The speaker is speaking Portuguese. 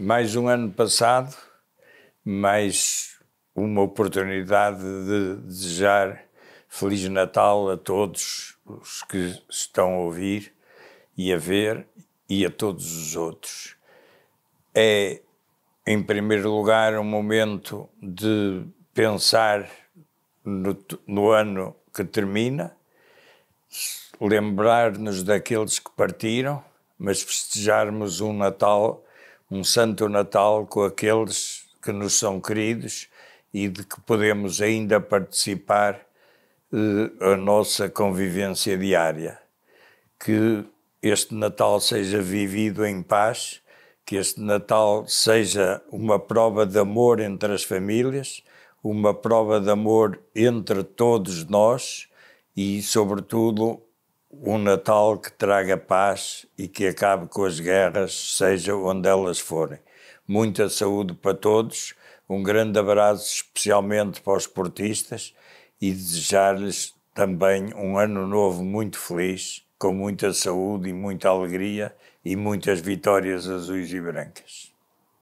Mais um ano passado, mais uma oportunidade de desejar Feliz Natal a todos os que estão a ouvir e a ver e a todos os outros. É, em primeiro lugar, um momento de pensar no, no ano que termina, lembrar-nos daqueles que partiram, mas festejarmos um Natal um Santo Natal com aqueles que nos são queridos e de que podemos ainda participar eh, a nossa convivência diária. Que este Natal seja vivido em paz, que este Natal seja uma prova de amor entre as famílias, uma prova de amor entre todos nós e, sobretudo, um Natal que traga paz e que acabe com as guerras, seja onde elas forem. Muita saúde para todos, um grande abraço especialmente para os portistas e desejar-lhes também um ano novo muito feliz, com muita saúde e muita alegria e muitas vitórias azuis e brancas.